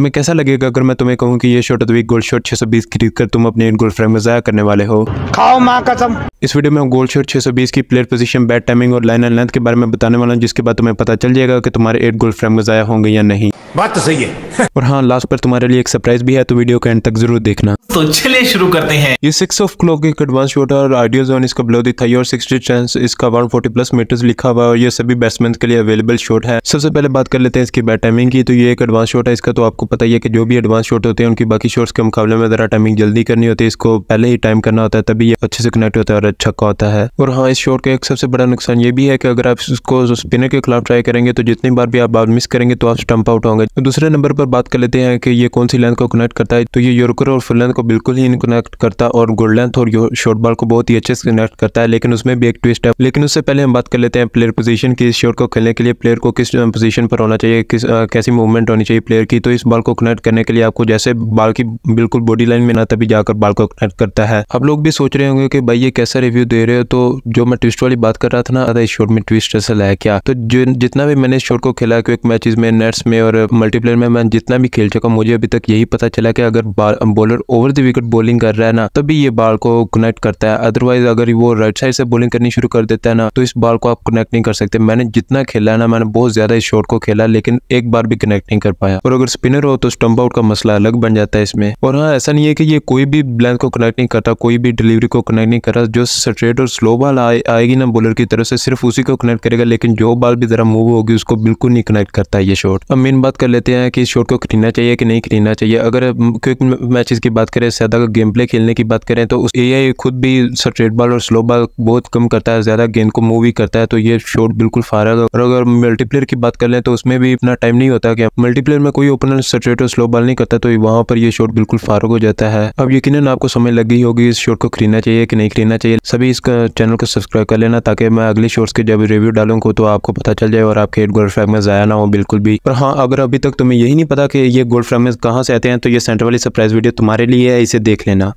तुम्हें कैसा लगेगा अगर मैं तुम्हें कहूँ कि ये शॉट अद्विक गोल्ड शॉट 620 खरीद कर तुम अपने गर्लफ्रेंड में ज़ाया करने वाले हो खाओ माँ कसम इस वीडियो में गोल्ड शॉट 620 की प्लेयर पोजीशन बैट टाइमिंग और लाइन एंड लेंथ के बारे में बताने वाला हूँ जिसके बाद तुम्हें पता चल जाएगा कि तुम्हारे एट गोल्ड फ्रेम में ज़ाया होंगे या नहीं बात तो सही है और हाँ लास्ट पर तुम्हारे लिए एक सरप्राइज भी है तो वीडियो के एंड तक जरूर देखना तो चलिए शुरू करते हैं ये सिक्स ऑफ क्लॉक एक एडवांस शॉट है और आइडियो जोन इसका ब्लो दिखा और सिक्सटी चांस इसका फोर्टी प्लस मीटर्स लिखा हुआ है और ये सभी बैट्समैन के लिए अवेलेबल शॉट है सबसे पहले बात कर लेते हैं इसकी बैट टाइमिंग की तो ये एक एडवांस शॉट है इसका तो आपको पता ही है कि जो भी एडवांस शॉट होते हैं उनकी बाकी शॉट्स के मुकाबले में जरा टाइमिंग जल्दी करनी होती है इसको पहले ही टाइम करना होता है तभी ये अच्छे से कनेक्ट होता है और अच्छा का होता है और हाँ इस शॉट का एक सबसे बड़ा नुकसान ये भी है कि अगर आप इसको स्पिनर के खिलाफ ट्राई करेंगे तो जितनी बार भी आप मिस करेंगे तो आप स्टंप आउट होंगे होगा दूसरे नंबर पर बात कर लेते हैं कि ये कौन सी लेंथ को कनेक्ट करता है तो ये यूरोकर और फुल लेंथ को बिल्कुल ही नहीं कनेक्ट करता और गोल्ड लेंथ और शॉर्ट बॉल को बहुत ही अच्छे से कनेक्ट करता है लेकिन उसमें भी एक ट्विस्ट है लेकिन उससे पहले हम बात कर लेते हैं प्लेयर पोजिशन की इस शॉट को खेलने के लिए प्लेयर को किस पोजिशन पर होना चाहिए किस कैसी मूवमेंट होनी चाहिए प्लेयर की तो इस बॉल को कनेक्ट करने के लिए आपको जैसे बाल की बिल्कुल बॉडी लाइन में ना तभी जाकर बाल को कनेक्ट करता है आप लोग भी सोच रहे होंगे कि भाई ये कैसा रिव्यू दे रहे हो तो जो मैं ट्विस्ट वाली बात कर रहा था ना अदा इस शॉट में ट्विस्ट असल है क्या तो जितना भी मैंने इस शॉट को खेला क्योंकि मैचेस में नेट्स में और मल्टीप्लेयर में मैं जितना भी खेल चुका मुझे अभी तक यही पता चला कि अगर bowler over the wicket bowling कर रहा है ना तभी ये बॉल को कनेक्ट करता है अदरवाइज अगर वो राइट साइड से बॉलिंग करनी शुरू कर देता है ना तो इस बॉल को आप कनेक्ट नहीं कर सकते मैंने जितना खेला है ना मैंने बहुत ज्यादा इस शॉट को खेला लेकिन एक बार भी कनेक्ट नहीं कर पाया और अगर स्पिनर हो तो स्टम्प आउट का मसला अलग बन जाता है इसमें और हाँ ऐसा नहीं है कि ये कोई भी ब्लैंथ को कनेक्ट नहीं करता कोई भी डिलीवरी को कनेक्ट नहीं कर रहा जो स्ट्रेट और स्लो बॉल आएगी ना बॉलर की तरफ से सिर्फ उसी को कनेक्ट करेगा लेकिन जो बॉल भी जरा मूव होगी उसको बिल्कुल नहीं कनेक्ट करता है ये शॉट अब मेन बात कर लेते हैं कि इस शॉट को खरीदना चाहिए कि नहीं खरीदना चाहिए अगर क्विक मैचेस की बात करें ज़्यादा गेम प्ले खेलने की बात करें तो उस ए खुद भी स्ट्रेट बॉल और स्लो बॉल बहुत कम करता है ज़्यादा गेंद को मूव ही करता है तो ये शॉट बिल्कुल फारग और अगर मल्टीप्लेयर की बात कर लें तो उसमें भी इतना टाइम नहीं होता कि मल्टीप्लेयर में कोई ओपनर स्ट्रेट और स्लो बॉल नहीं करता तो वहाँ पर यह शॉट बिल्कुल फारग हो जाता है अब यकीन आपको समझ लग गई होगी इस शॉट को खरीदना चाहिए कि नहीं खरीदना चाहिए सभी इस चैनल को सब्सक्राइब कर लेना ताकि मैं अगले शॉर्ट्स के जब रिव्यू डालूंगा तो आपको पता चल जाए और आपके एट गोल्ड फ्लैग में ज़ाया ना हो बिल्कुल भी और हाँ अगर आप अभी तक तुम्हें यही नहीं पता कि ये गोल्ड फ्रेमेज कहाँ से आते हैं तो ये सेंटर वाली सरप्राइज वीडियो तुम्हारे लिए है इसे देख लेना